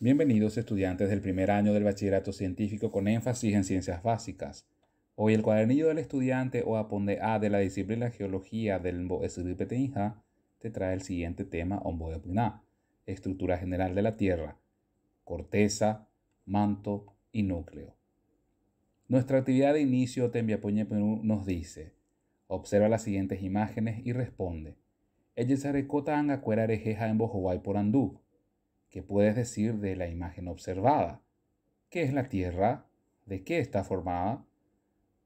Bienvenidos estudiantes del primer año del bachillerato científico con énfasis en ciencias básicas. Hoy el cuadernillo del estudiante o aponde A de la disciplina Geología del MBOSRPTINJA te trae el siguiente tema OMBOEPNA, estructura general de la Tierra, corteza, manto y núcleo. Nuestra actividad de inicio Tembiapuñe Perú nos dice, observa las siguientes imágenes y responde. anga cuera Arejeja en Bojo por Andú. ¿Qué puedes decir de la imagen observada? ¿Qué es la Tierra? ¿De qué está formada?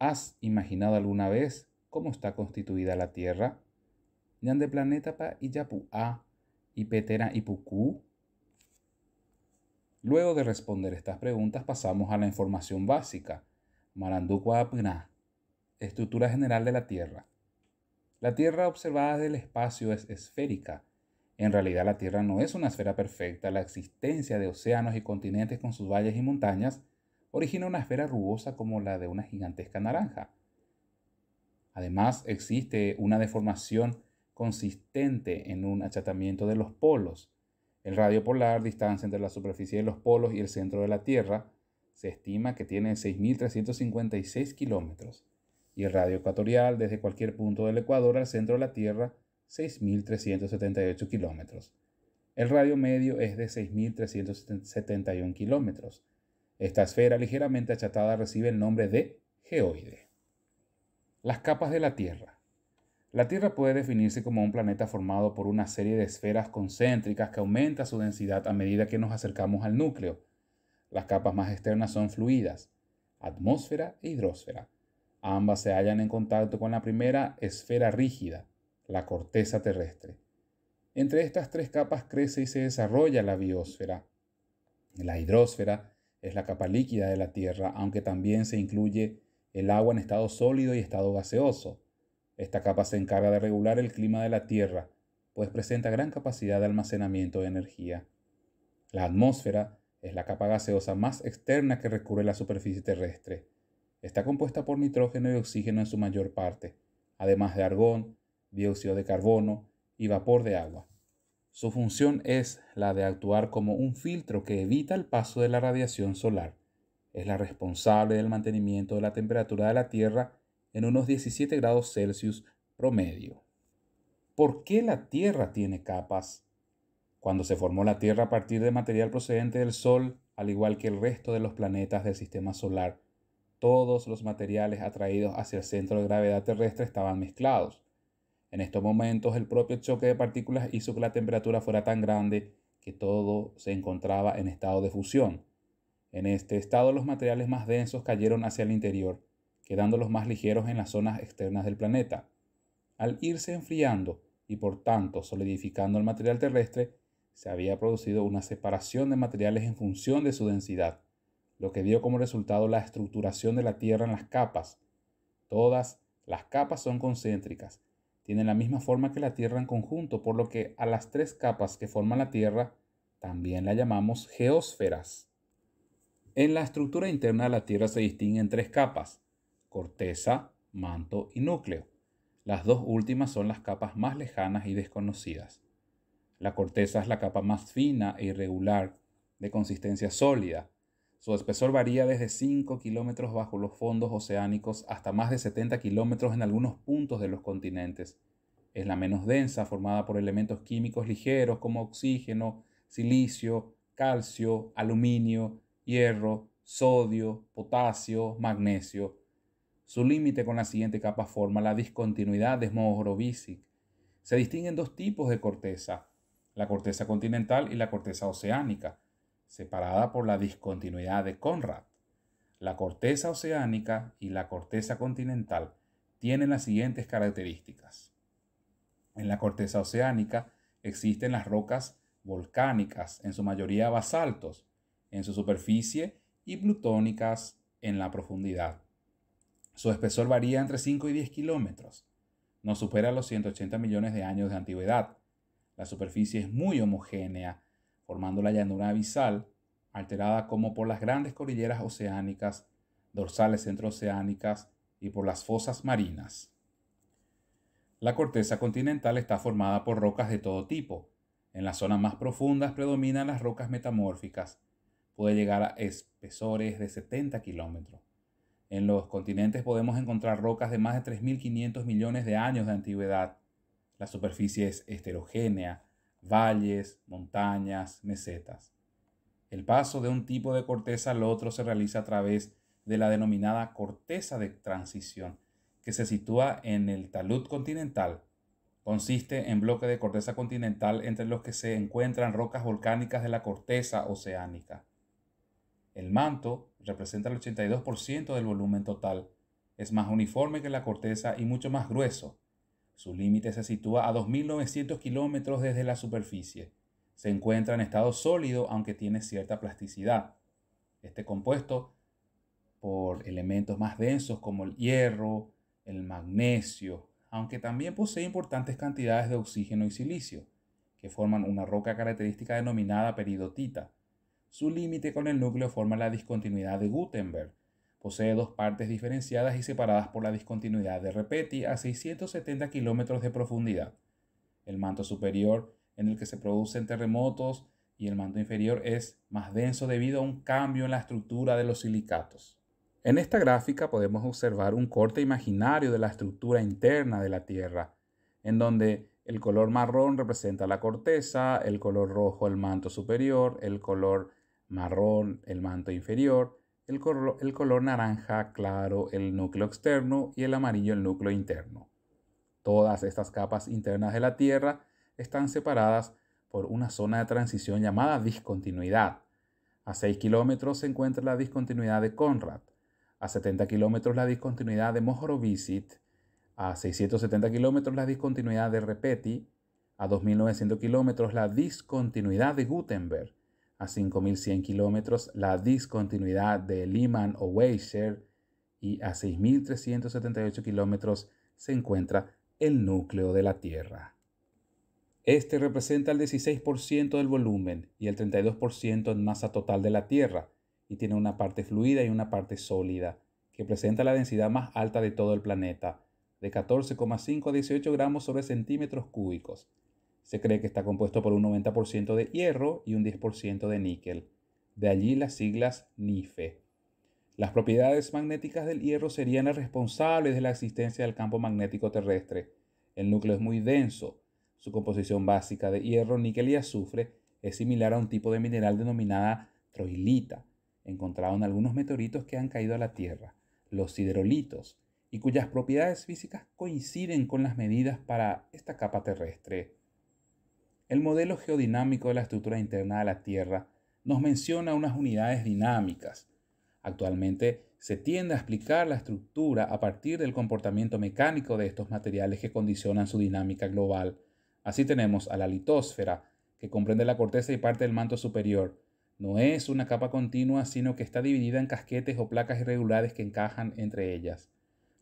¿Has imaginado alguna vez cómo está constituida la Tierra? planeta pa y A y petera y Luego de responder estas preguntas pasamos a la información básica. Maranduqua Estructura general de la Tierra. La Tierra observada desde el espacio es esférica en realidad la Tierra no es una esfera perfecta, la existencia de océanos y continentes con sus valles y montañas origina una esfera rugosa como la de una gigantesca naranja. Además, existe una deformación consistente en un achatamiento de los polos. El radio polar, distancia entre la superficie de los polos y el centro de la Tierra, se estima que tiene 6.356 kilómetros, y el radio ecuatorial desde cualquier punto del Ecuador al centro de la Tierra 6.378 kilómetros. El radio medio es de 6.371 kilómetros. Esta esfera ligeramente achatada recibe el nombre de geoide. Las capas de la Tierra. La Tierra puede definirse como un planeta formado por una serie de esferas concéntricas que aumenta su densidad a medida que nos acercamos al núcleo. Las capas más externas son fluidas, atmósfera e hidrósfera. Ambas se hallan en contacto con la primera esfera rígida, la corteza terrestre. Entre estas tres capas crece y se desarrolla la biosfera. La hidrosfera es la capa líquida de la Tierra, aunque también se incluye el agua en estado sólido y estado gaseoso. Esta capa se encarga de regular el clima de la Tierra, pues presenta gran capacidad de almacenamiento de energía. La atmósfera es la capa gaseosa más externa que recubre la superficie terrestre. Está compuesta por nitrógeno y oxígeno en su mayor parte, además de argón, dióxido de carbono y vapor de agua. Su función es la de actuar como un filtro que evita el paso de la radiación solar. Es la responsable del mantenimiento de la temperatura de la Tierra en unos 17 grados Celsius promedio. ¿Por qué la Tierra tiene capas? Cuando se formó la Tierra a partir de material procedente del Sol, al igual que el resto de los planetas del Sistema Solar, todos los materiales atraídos hacia el centro de gravedad terrestre estaban mezclados. En estos momentos el propio choque de partículas hizo que la temperatura fuera tan grande que todo se encontraba en estado de fusión. En este estado los materiales más densos cayeron hacia el interior, quedando los más ligeros en las zonas externas del planeta. Al irse enfriando y por tanto solidificando el material terrestre, se había producido una separación de materiales en función de su densidad, lo que dio como resultado la estructuración de la Tierra en las capas. Todas las capas son concéntricas tiene la misma forma que la Tierra en conjunto, por lo que a las tres capas que forman la Tierra también la llamamos geósferas. En la estructura interna de la Tierra se distinguen tres capas, corteza, manto y núcleo. Las dos últimas son las capas más lejanas y desconocidas. La corteza es la capa más fina e irregular, de consistencia sólida, su espesor varía desde 5 kilómetros bajo los fondos oceánicos hasta más de 70 kilómetros en algunos puntos de los continentes. Es la menos densa, formada por elementos químicos ligeros como oxígeno, silicio, calcio, aluminio, hierro, sodio, potasio, magnesio. Su límite con la siguiente capa forma la discontinuidad de Smogorovicic. Se distinguen dos tipos de corteza, la corteza continental y la corteza oceánica separada por la discontinuidad de Conrad. La corteza oceánica y la corteza continental tienen las siguientes características. En la corteza oceánica existen las rocas volcánicas, en su mayoría basaltos, en su superficie y plutónicas en la profundidad. Su espesor varía entre 5 y 10 kilómetros. No supera los 180 millones de años de antigüedad. La superficie es muy homogénea formando la llanura abisal, alterada como por las grandes cordilleras oceánicas, dorsales centrooceánicas y por las fosas marinas. La corteza continental está formada por rocas de todo tipo. En las zonas más profundas predominan las rocas metamórficas. Puede llegar a espesores de 70 kilómetros. En los continentes podemos encontrar rocas de más de 3.500 millones de años de antigüedad. La superficie es heterogénea, valles, montañas, mesetas. El paso de un tipo de corteza al otro se realiza a través de la denominada corteza de transición, que se sitúa en el talud continental. Consiste en bloques de corteza continental entre los que se encuentran rocas volcánicas de la corteza oceánica. El manto representa el 82% del volumen total, es más uniforme que la corteza y mucho más grueso, su límite se sitúa a 2.900 kilómetros desde la superficie. Se encuentra en estado sólido aunque tiene cierta plasticidad. Este compuesto, por elementos más densos como el hierro, el magnesio, aunque también posee importantes cantidades de oxígeno y silicio, que forman una roca característica denominada peridotita. Su límite con el núcleo forma la discontinuidad de Gutenberg, Posee dos partes diferenciadas y separadas por la discontinuidad de Repeti a 670 kilómetros de profundidad. El manto superior, en el que se producen terremotos, y el manto inferior es más denso debido a un cambio en la estructura de los silicatos. En esta gráfica podemos observar un corte imaginario de la estructura interna de la Tierra, en donde el color marrón representa la corteza, el color rojo el manto superior, el color marrón el manto inferior, el color, naranja claro el núcleo externo y el amarillo el núcleo interno. Todas estas capas internas de la Tierra están separadas por una zona de transición llamada discontinuidad. A 6 kilómetros se encuentra la discontinuidad de Conrad, a 70 kilómetros la discontinuidad de Mohorovicic, a 670 kilómetros la discontinuidad de Repeti, a 2900 kilómetros la discontinuidad de Gutenberg a 5.100 kilómetros, la discontinuidad de Lehman o Weisher y a 6.378 kilómetros se encuentra el núcleo de la Tierra. Este representa el 16% del volumen y el 32% en masa total de la Tierra, y tiene una parte fluida y una parte sólida, que presenta la densidad más alta de todo el planeta, de 14,5 a 18 gramos sobre centímetros cúbicos, se cree que está compuesto por un 90% de hierro y un 10% de níquel. De allí las siglas NIFE. Las propiedades magnéticas del hierro serían las responsables de la existencia del campo magnético terrestre. El núcleo es muy denso. Su composición básica de hierro, níquel y azufre es similar a un tipo de mineral denominada troilita, encontrado en algunos meteoritos que han caído a la Tierra, los siderolitos, y cuyas propiedades físicas coinciden con las medidas para esta capa terrestre. El modelo geodinámico de la estructura interna de la Tierra nos menciona unas unidades dinámicas. Actualmente se tiende a explicar la estructura a partir del comportamiento mecánico de estos materiales que condicionan su dinámica global. Así tenemos a la litósfera, que comprende la corteza y parte del manto superior. No es una capa continua, sino que está dividida en casquetes o placas irregulares que encajan entre ellas.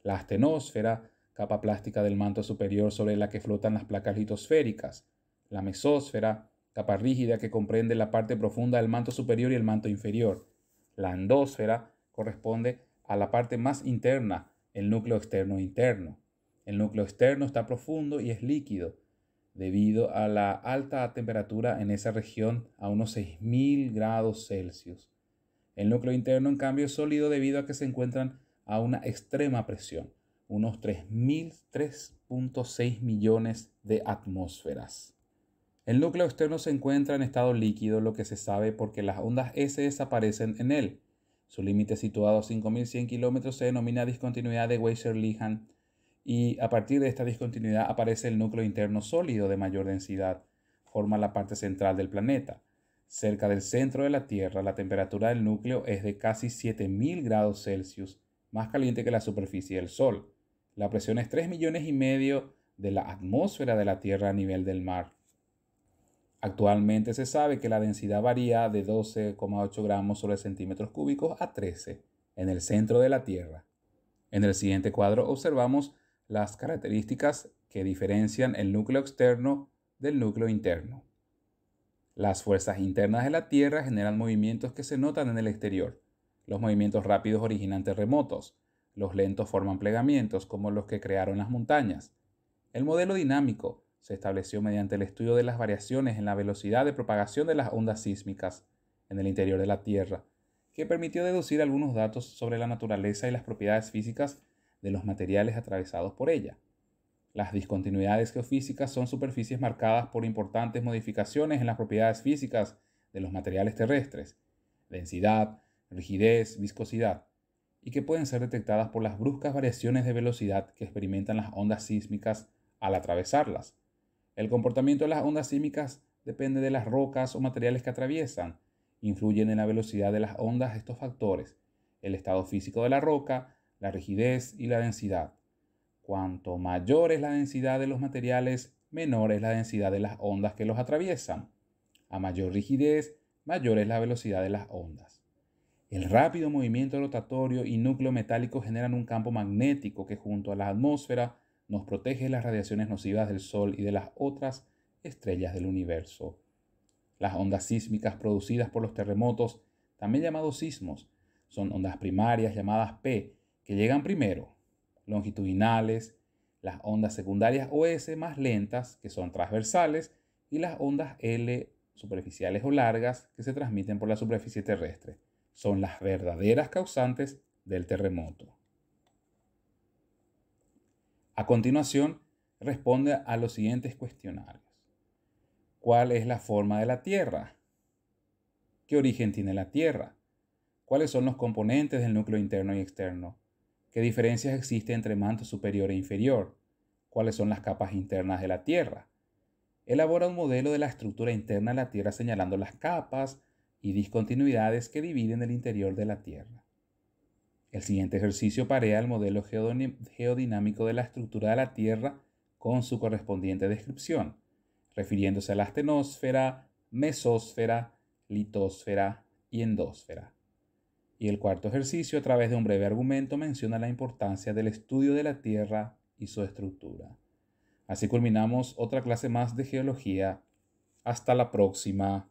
La astenósfera, capa plástica del manto superior sobre la que flotan las placas litosféricas la mesósfera, capa rígida que comprende la parte profunda del manto superior y el manto inferior. La endósfera corresponde a la parte más interna, el núcleo externo interno. El núcleo externo está profundo y es líquido, debido a la alta temperatura en esa región a unos 6.000 grados Celsius. El núcleo interno, en cambio, es sólido debido a que se encuentran a una extrema presión, unos 3.000, 3.6 millones de atmósferas. El núcleo externo se encuentra en estado líquido, lo que se sabe porque las ondas S desaparecen en él. Su límite situado a 5100 kilómetros se denomina discontinuidad de Weiser-Lihan y a partir de esta discontinuidad aparece el núcleo interno sólido de mayor densidad. Forma la parte central del planeta. Cerca del centro de la Tierra, la temperatura del núcleo es de casi 7000 grados Celsius, más caliente que la superficie del Sol. La presión es 3 millones y medio de la atmósfera de la Tierra a nivel del mar. Actualmente se sabe que la densidad varía de 12,8 gramos sobre centímetros cúbicos a 13 en el centro de la Tierra. En el siguiente cuadro observamos las características que diferencian el núcleo externo del núcleo interno. Las fuerzas internas de la Tierra generan movimientos que se notan en el exterior. Los movimientos rápidos originan terremotos, los lentos forman plegamientos como los que crearon las montañas. El modelo dinámico se estableció mediante el estudio de las variaciones en la velocidad de propagación de las ondas sísmicas en el interior de la Tierra, que permitió deducir algunos datos sobre la naturaleza y las propiedades físicas de los materiales atravesados por ella. Las discontinuidades geofísicas son superficies marcadas por importantes modificaciones en las propiedades físicas de los materiales terrestres, densidad, rigidez, viscosidad, y que pueden ser detectadas por las bruscas variaciones de velocidad que experimentan las ondas sísmicas al atravesarlas. El comportamiento de las ondas sísmicas depende de las rocas o materiales que atraviesan. Influyen en la velocidad de las ondas estos factores, el estado físico de la roca, la rigidez y la densidad. Cuanto mayor es la densidad de los materiales, menor es la densidad de las ondas que los atraviesan. A mayor rigidez, mayor es la velocidad de las ondas. El rápido movimiento rotatorio y núcleo metálico generan un campo magnético que junto a la atmósfera nos protege de las radiaciones nocivas del Sol y de las otras estrellas del universo. Las ondas sísmicas producidas por los terremotos, también llamados sismos, son ondas primarias llamadas P, que llegan primero, longitudinales, las ondas secundarias o S más lentas, que son transversales, y las ondas L superficiales o largas que se transmiten por la superficie terrestre. Son las verdaderas causantes del terremoto. A continuación, responde a los siguientes cuestionarios. ¿Cuál es la forma de la Tierra? ¿Qué origen tiene la Tierra? ¿Cuáles son los componentes del núcleo interno y externo? ¿Qué diferencias existen entre manto superior e inferior? ¿Cuáles son las capas internas de la Tierra? Elabora un modelo de la estructura interna de la Tierra señalando las capas y discontinuidades que dividen el interior de la Tierra. El siguiente ejercicio parea el modelo geodinámico de la estructura de la Tierra con su correspondiente descripción, refiriéndose a la astenósfera, mesósfera, litosfera y endósfera. Y el cuarto ejercicio, a través de un breve argumento, menciona la importancia del estudio de la Tierra y su estructura. Así culminamos otra clase más de geología. Hasta la próxima.